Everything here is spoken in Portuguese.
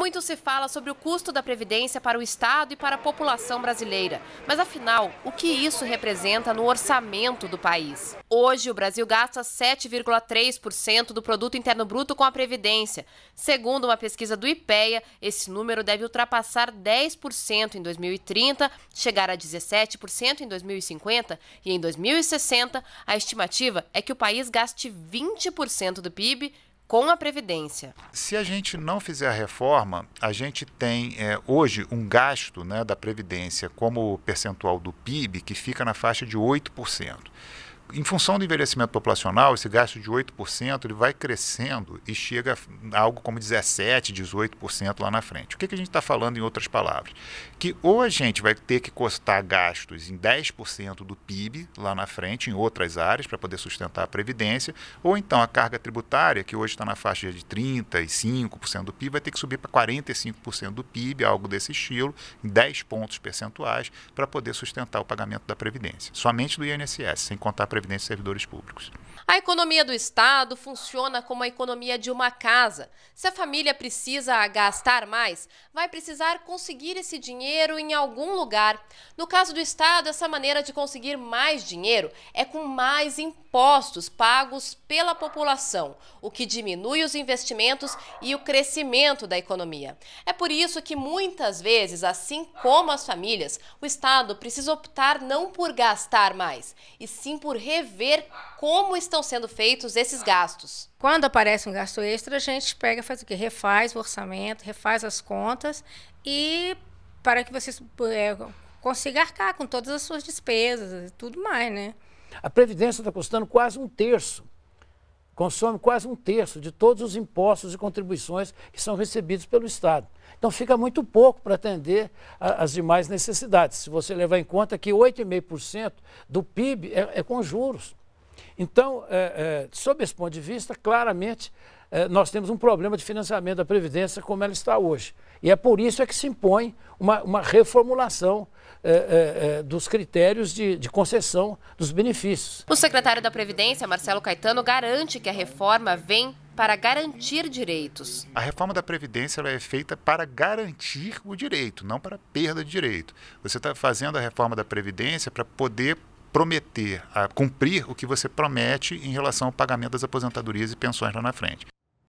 Muito se fala sobre o custo da Previdência para o Estado e para a população brasileira. Mas afinal, o que isso representa no orçamento do país? Hoje, o Brasil gasta 7,3% do Produto Interno Bruto com a Previdência. Segundo uma pesquisa do IPEA, esse número deve ultrapassar 10% em 2030, chegar a 17% em 2050 e em 2060 a estimativa é que o país gaste 20% do PIB com a Previdência. Se a gente não fizer a reforma, a gente tem é, hoje um gasto né, da Previdência como percentual do PIB que fica na faixa de 8% em função do envelhecimento populacional, esse gasto de 8% ele vai crescendo e chega a algo como 17%, 18% lá na frente. O que, que a gente está falando em outras palavras? Que ou a gente vai ter que costar gastos em 10% do PIB lá na frente, em outras áreas, para poder sustentar a Previdência, ou então a carga tributária, que hoje está na faixa de 35% do PIB, vai ter que subir para 45% do PIB, algo desse estilo, em 10 pontos percentuais, para poder sustentar o pagamento da Previdência. Somente do INSS, sem contar a Previdência Previdência e Servidores Públicos. A economia do Estado funciona como a economia de uma casa. Se a família precisa gastar mais, vai precisar conseguir esse dinheiro em algum lugar. No caso do Estado, essa maneira de conseguir mais dinheiro é com mais impostos pagos pela população, o que diminui os investimentos e o crescimento da economia. É por isso que muitas vezes, assim como as famílias, o Estado precisa optar não por gastar mais, e sim por rever como estão sendo feitos esses gastos. Quando aparece um gasto extra, a gente pega, faz o quê? Refaz o orçamento, refaz as contas e para que você é, consiga arcar com todas as suas despesas e tudo mais, né? A Previdência está custando quase um terço consome quase um terço de todos os impostos e contribuições que são recebidos pelo Estado. Então fica muito pouco para atender às demais necessidades, se você levar em conta que 8,5% do PIB é, é com juros. Então, é, é, sob esse ponto de vista, claramente, é, nós temos um problema de financiamento da Previdência como ela está hoje. E é por isso é que se impõe uma, uma reformulação é, é, é dos critérios de, de, concessão dos benefícios. O secretário da Previdência, Marcelo Caetano, garante que a reforma vem para garantir direitos. A reforma da Previdência é feita para garantir o direito, não para perda de direito. Você está fazendo a reforma da Previdência para poder prometer, a cumprir o que você promete em relação ao pagamento das aposentadorias e pensões lá na frente.